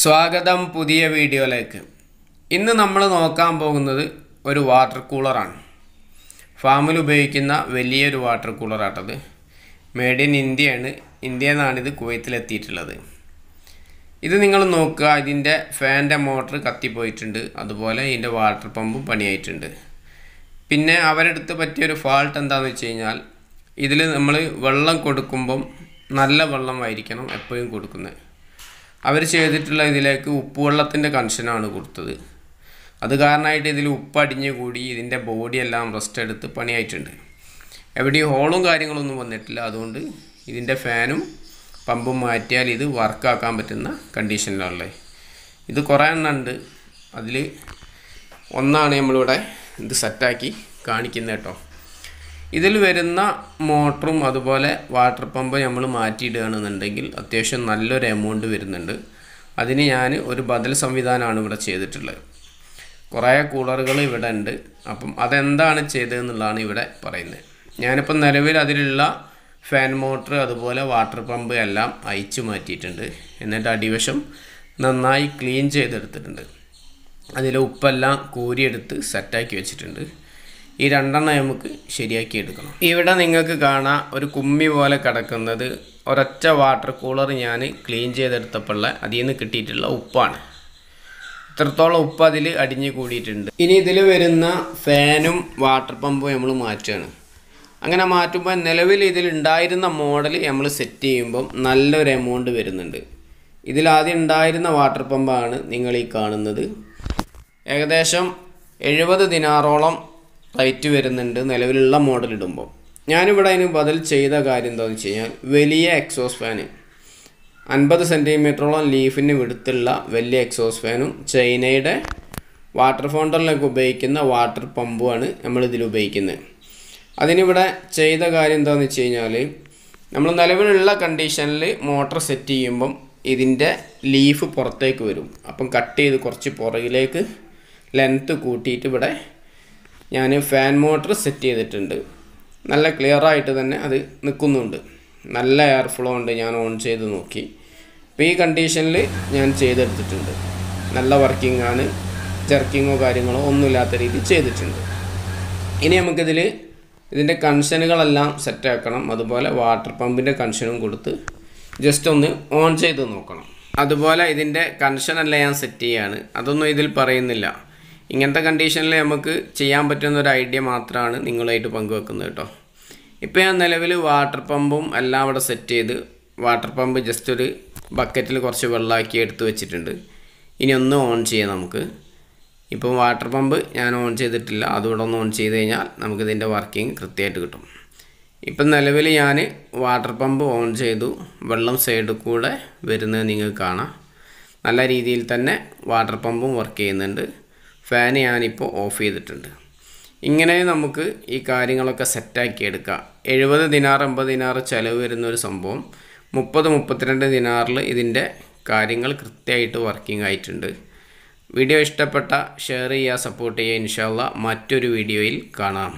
സ്വാഗതം പുതിയ വീഡിയോയിലേക്ക് ഇന്ന് നമ്മൾ നോക്കാൻ പോകുന്നത് ഒരു വാട്ടർ കൂളറാണ് ഫാമിൽ ഉപയോഗിക്കുന്ന വലിയൊരു വാട്ടർ കൂളറാട്ടത് മേഡ് ഇൻ ഇന്ത്യയാണ് ഇന്ത്യയിൽ ഇത് കുവൈത്തിലെത്തിയിട്ടുള്ളത് ഇത് നിങ്ങൾ നോക്കുക ഇതിൻ്റെ ഫാൻ്റെ മോട്ടർ കത്തിപ്പോയിട്ടുണ്ട് അതുപോലെ ഇതിൻ്റെ വാട്ടർ പമ്പും പണിയായിട്ടുണ്ട് പിന്നെ അവരെടുത്ത് പറ്റിയൊരു ഫാൾട്ട് എന്താണെന്ന് വെച്ച് കഴിഞ്ഞാൽ ഇതിൽ നമ്മൾ വെള്ളം കൊടുക്കുമ്പം നല്ല വെള്ളമായിരിക്കണം എപ്പോഴും കൊടുക്കുന്നത് അവർ ചെയ്തിട്ടുള്ള ഇതിലേക്ക് ഉപ്പുവെള്ളത്തിൻ്റെ കൺഷനാണ് കൊടുത്തത് അത് കാരണമായിട്ട് ഇതിൽ അടിഞ്ഞു കൂടി ഇതിൻ്റെ ബോഡിയെല്ലാം റെസ്റ്റ് എടുത്ത് പണിയായിട്ടുണ്ട് എവിടെയും ഹോളും കാര്യങ്ങളൊന്നും വന്നിട്ടില്ല അതുകൊണ്ട് ഇതിൻ്റെ ഫാനും പമ്പും മാറ്റിയാൽ ഇത് വർക്കാക്കാൻ പറ്റുന്ന കണ്ടീഷനിലുള്ളത് ഇത് കുറേ എണ്ണമുണ്ട് അതിൽ ഒന്നാണ് നമ്മളിവിടെ ഇത് സെറ്റാക്കി കാണിക്കുന്നത് കേട്ടോ ഇതിൽ വരുന്ന മോട്ടറും അതുപോലെ വാട്ടർ പമ്പ് നമ്മൾ മാറ്റിയിടുകയാണെന്നുണ്ടെങ്കിൽ അത്യാവശ്യം നല്ലൊരു എമൗണ്ട് വരുന്നുണ്ട് അതിന് ഞാൻ ഒരു ബദൽ സംവിധാനമാണ് ഇവിടെ ചെയ്തിട്ടുള്ളത് കുറേ കൂളറുകൾ ഇവിടെ ഉണ്ട് അപ്പം അതെന്താണ് ചെയ്തതെന്നുള്ളതാണ് ഇവിടെ പറയുന്നത് ഞാനിപ്പം നിലവിൽ അതിലുള്ള ഫാൻ മോട്ടർ അതുപോലെ വാട്ടർ പമ്പ് എല്ലാം അയച്ചു മാറ്റിയിട്ടുണ്ട് എന്നിട്ട് അടിവശം നന്നായി ക്ലീൻ ചെയ്തെടുത്തിട്ടുണ്ട് അതിലെ ഉപ്പെല്ലാം കോരിയെടുത്ത് സെറ്റാക്കി വെച്ചിട്ടുണ്ട് ഈ രണ്ടെണ്ണം നമുക്ക് ശരിയാക്കി എടുക്കണം ഇവിടെ നിങ്ങൾക്ക് കാണാം ഒരു കുമ്മി പോലെ കിടക്കുന്നത് ഒരൊറ്റ വാട്ടർ കൂളർ ഞാൻ ക്ലീൻ ചെയ്തെടുത്തപ്പോഴുള്ള അതിൽ നിന്ന് കിട്ടിയിട്ടുള്ള ഉപ്പാണ് ഇത്രത്തോളം ഉപ്പ് അതിൽ അടിഞ്ഞു കൂടിയിട്ടുണ്ട് ഇനി ഇതിൽ വരുന്ന ഫാനും വാട്ടർ പമ്പും നമ്മൾ മാറ്റുകയാണ് അങ്ങനെ മാറ്റുമ്പോൾ നിലവിൽ ഇതിലുണ്ടായിരുന്ന മോഡൽ നമ്മൾ സെറ്റ് ചെയ്യുമ്പം നല്ലൊരു എമൗണ്ട് വരുന്നുണ്ട് ഇതിലാദ്യം ഉണ്ടായിരുന്ന വാട്ടർ പമ്പാണ് നിങ്ങൾ ഈ കാണുന്നത് ഏകദേശം എഴുപത് ദിനാറോളം റേറ്റ് വരുന്നുണ്ട് നിലവിലുള്ള മോഡൽ ഇടുമ്പോൾ ഞാനിവിടെ അതിന് ബദൽ ചെയ്ത കാര്യം എന്താണെന്ന് വെച്ച് കഴിഞ്ഞാൽ വലിയ എക്സോസ് ഫാന് അൻപത് സെൻറ്റിമീറ്ററോളം ലീഫിന് വിടുത്തുള്ള വലിയ എക്സോസ് ഫാനും ചൈനയുടെ വാട്ടർ ഫൗണ്ടറിലൊക്കെ ഉപയോഗിക്കുന്ന വാട്ടർ പമ്പുമാണ് നമ്മളിതിൽ ഉപയോഗിക്കുന്നത് അതിനിവിടെ ചെയ്ത കാര്യം എന്താണെന്ന് വെച്ച് കഴിഞ്ഞാൽ നമ്മൾ നിലവിലുള്ള കണ്ടീഷനിൽ മോട്ടർ സെറ്റ് ചെയ്യുമ്പം ഇതിൻ്റെ ലീഫ് പുറത്തേക്ക് വരും അപ്പം കട്ട് ചെയ്ത് കുറച്ച് പുറകിലേക്ക് ലെങ്ത്ത് കൂട്ടിയിട്ട് ഇവിടെ ഞാൻ ഫാൻ മോട്ടർ സെറ്റ് ചെയ്തിട്ടുണ്ട് നല്ല ക്ലിയർ ആയിട്ട് തന്നെ അത് നിൽക്കുന്നുണ്ട് നല്ല എയർ ഫ്ലോ ഉണ്ട് ഞാൻ ഓൺ ചെയ്ത് നോക്കി അപ്പോൾ ഈ കണ്ടീഷനിൽ ഞാൻ ചെയ്തെടുത്തിട്ടുണ്ട് നല്ല വർക്കിംഗ് ആണ് ജർക്കിങ്ങോ കാര്യങ്ങളോ ഒന്നുമില്ലാത്ത രീതി ചെയ്തിട്ടുണ്ട് ഇനി നമുക്കിതിൽ ഇതിൻ്റെ കൺഷനുകളെല്ലാം സെറ്റാക്കണം അതുപോലെ വാട്ടർ പമ്പിൻ്റെ കൺഷനും കൊടുത്ത് ജസ്റ്റ് ഒന്ന് ഓൺ ചെയ്ത് നോക്കണം അതുപോലെ ഇതിൻ്റെ കൺഷനല്ല ഞാൻ സെറ്റ് ചെയ്യാണ് അതൊന്നും ഇതിൽ പറയുന്നില്ല ഇങ്ങനത്തെ കണ്ടീഷനിൽ നമുക്ക് ചെയ്യാൻ പറ്റുന്ന ഒരു ഐഡിയ മാത്രമാണ് നിങ്ങളായിട്ട് പങ്കുവെക്കുന്നത് കേട്ടോ ഇപ്പോൾ ഞാൻ നിലവിൽ വാട്ടർ പമ്പും എല്ലാം അവിടെ സെറ്റ് ചെയ്ത് വാട്ടർ പമ്പ് ജസ്റ്റ് ഒരു ബക്കറ്റിൽ കുറച്ച് വെള്ളമാക്കി എടുത്ത് വെച്ചിട്ടുണ്ട് ഇനി ഒന്ന് ഓൺ ചെയ്യാം നമുക്ക് ഇപ്പം വാട്ടർ പമ്പ് ഞാൻ ഓൺ ചെയ്തിട്ടില്ല അതുകൂടെ ഒന്ന് ഓൺ ചെയ്ത് കഴിഞ്ഞാൽ നമുക്കിതിൻ്റെ വർക്കിംഗ് കൃത്യമായിട്ട് കിട്ടും ഇപ്പം നിലവിൽ ഞാൻ വാട്ടർ പമ്പ് ഓൺ ചെയ്തു വെള്ളം സൈഡിൽ കൂടെ വരുന്നത് നിങ്ങൾക്ക് കാണാം നല്ല രീതിയിൽ തന്നെ വാട്ടർ പമ്പും വർക്ക് ചെയ്യുന്നുണ്ട് ഫാൻ ഞാനിപ്പോൾ ഓഫ് ചെയ്തിട്ടുണ്ട് ഇങ്ങനെ നമുക്ക് ഈ കാര്യങ്ങളൊക്കെ സെറ്റാക്കി എടുക്കാം എഴുപത് ദിനാർ അമ്പത് ദിനാർ ചിലവ് വരുന്ന ഒരു സംഭവം മുപ്പത് മുപ്പത്തിരണ്ട് ദിനാറിൽ ഇതിൻ്റെ കാര്യങ്ങൾ കൃത്യമായിട്ട് വർക്കിംഗ് ആയിട്ടുണ്ട് വീഡിയോ ഇഷ്ടപ്പെട്ട ഷെയർ ചെയ്യുക സപ്പോർട്ട് ചെയ്യുക ഇൻഷാല്ല മറ്റൊരു വീഡിയോയിൽ കാണാം